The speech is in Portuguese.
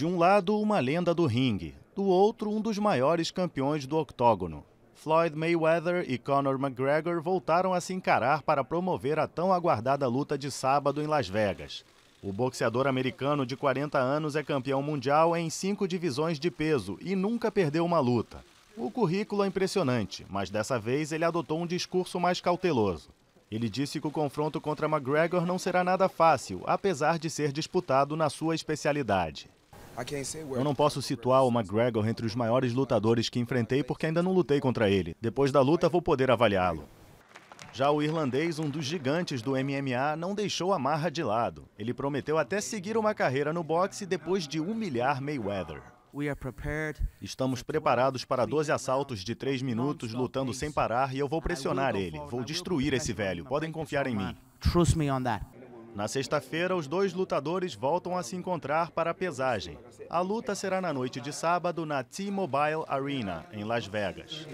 De um lado, uma lenda do ringue, do outro, um dos maiores campeões do octógono. Floyd Mayweather e Conor McGregor voltaram a se encarar para promover a tão aguardada luta de sábado em Las Vegas. O boxeador americano de 40 anos é campeão mundial em cinco divisões de peso e nunca perdeu uma luta. O currículo é impressionante, mas dessa vez ele adotou um discurso mais cauteloso. Ele disse que o confronto contra McGregor não será nada fácil, apesar de ser disputado na sua especialidade. Eu não posso situar o McGregor entre os maiores lutadores que enfrentei porque ainda não lutei contra ele. Depois da luta, vou poder avaliá-lo. Já o irlandês, um dos gigantes do MMA, não deixou a marra de lado. Ele prometeu até seguir uma carreira no boxe depois de humilhar Mayweather. Estamos preparados para 12 assaltos de 3 minutos, lutando sem parar, e eu vou pressionar ele. Vou destruir esse velho. Podem confiar em mim. Trust me on that. Na sexta-feira, os dois lutadores voltam a se encontrar para a pesagem. A luta será na noite de sábado na T-Mobile Arena, em Las Vegas.